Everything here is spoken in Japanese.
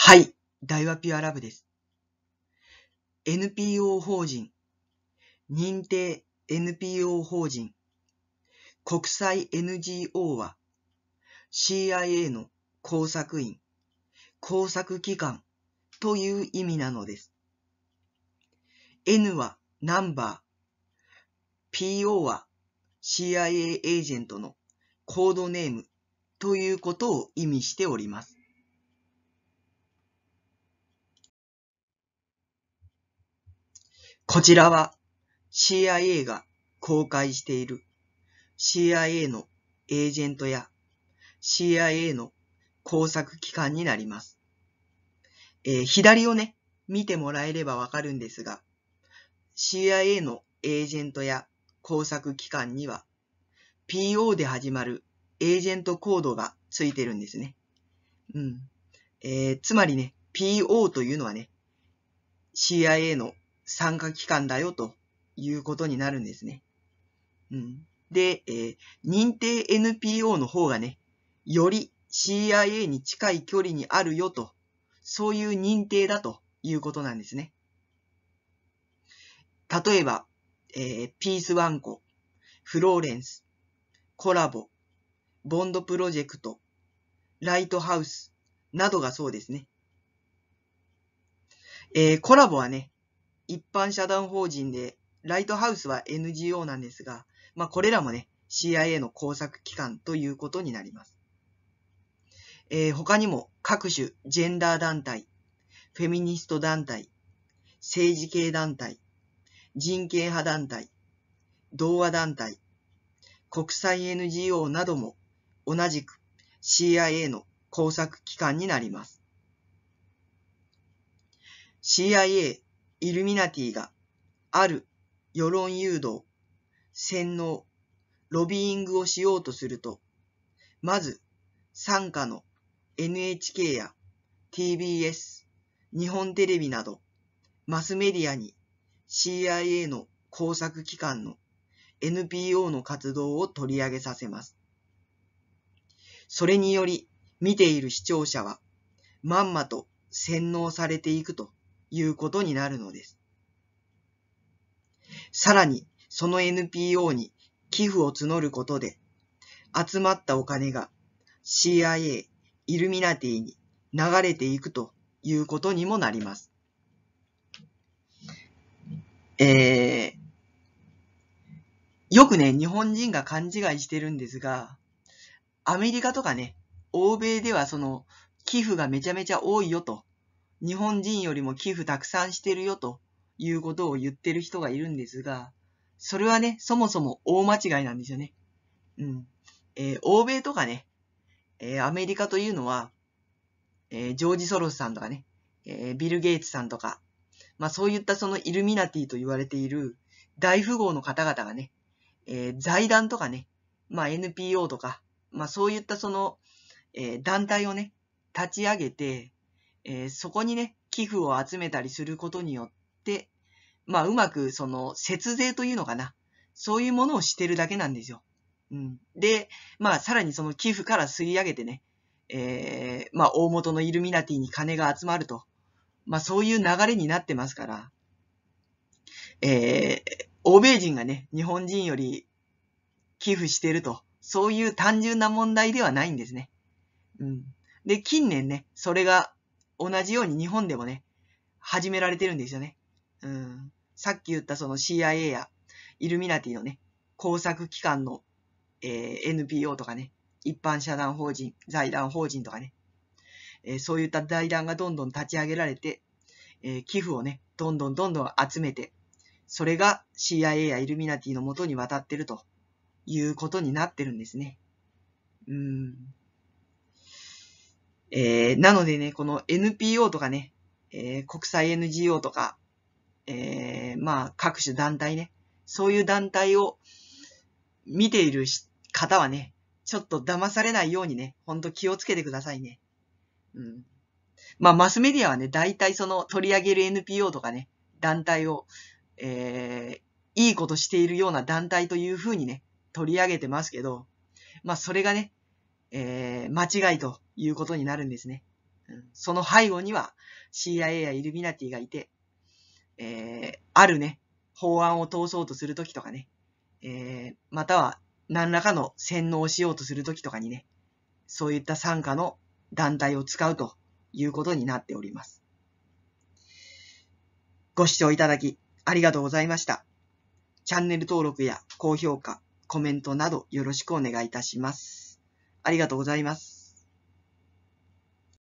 はい、大和ピュアラブです。NPO 法人、認定 NPO 法人、国際 NGO は、CIA の工作員、工作機関という意味なのです。N はナンバー、PO は CIA エージェントのコードネームということを意味しております。こちらは CIA が公開している CIA のエージェントや CIA の工作機関になります。えー、左をね、見てもらえればわかるんですが、CIA のエージェントや工作機関には PO で始まるエージェントコードがついてるんですね。うん。えー、つまりね、PO というのはね、CIA の参加期間だよということになるんですね。うん、で、えー、認定 NPO の方がね、より CIA に近い距離にあるよと、そういう認定だということなんですね。例えば、えー、ピースワンコ、フローレンス、コラボ、ボンドプロジェクト、ライトハウスなどがそうですね。えー、コラボはね、一般社団法人で、ライトハウスは NGO なんですが、まあ、これらもね、CIA の工作機関ということになります。えー、他にも各種ジェンダー団体、フェミニスト団体、政治系団体、人権派団体、童話団体、国際 NGO なども同じく CIA の工作機関になります。CIA イルミナティが、ある、世論誘導、洗脳、ロビーイングをしようとすると、まず、参加の NHK や TBS、日本テレビなど、マスメディアに CIA の工作機関の NPO の活動を取り上げさせます。それにより、見ている視聴者は、まんまと洗脳されていくということになるのです。さらに、その NPO に寄付を募ることで、集まったお金が CIA、イルミナティに流れていくということにもなります。えー、よくね、日本人が勘違いしてるんですが、アメリカとかね、欧米ではその寄付がめちゃめちゃ多いよと日本人よりも寄付たくさんしてるよということを言ってる人がいるんですが、それはね、そもそも大間違いなんですよね。うん。えー、欧米とかね、えー、アメリカというのは、えー、ジョージ・ソロスさんとかね、えビル・ゲイツさんとか、まあそういったそのイルミナティと言われている大富豪の方々がね、え財団とかね、まあ NPO とか、まあそういったその、え団体をね、立ち上げて、えー、そこにね、寄付を集めたりすることによって、まあ、うまく、その、節税というのかな。そういうものをしてるだけなんですよ。うん。で、まあ、さらにその寄付から吸い上げてね、えー、まあ、大元のイルミナティに金が集まると。まあ、そういう流れになってますから、えー、欧米人がね、日本人より寄付してると。そういう単純な問題ではないんですね。うん。で、近年ね、それが同じように日本でもね、始められてるんですよね。うん。さっき言ったその CIA やイルミナティのね、工作機関の、えー、NPO とかね、一般社団法人、財団法人とかね、えー、そういった財団がどんどん立ち上げられて、えー、寄付をね、どんどんどんどん集めて、それが CIA やイルミナティのもとに渡ってるということになってるんですね。うん。えー、なのでね、この NPO とかね、えー、国際 NGO とか、えー、まあ、各種団体ね、そういう団体を見ている方はね、ちょっと騙されないようにね、ほんと気をつけてくださいね。うん。まあ、マスメディアはね、大体その取り上げる NPO とかね、団体を、えー、いいことしているような団体というふうにね、取り上げてますけど、まあ、それがね、えー、間違いということになるんですね。うん、その背後には CIA やイルミナティがいて、えー、あるね、法案を通そうとするときとかね、えー、または何らかの洗脳をしようとするときとかにね、そういった参加の団体を使うということになっております。ご視聴いただきありがとうございました。チャンネル登録や高評価、コメントなどよろしくお願いいたします。ありがとうございます。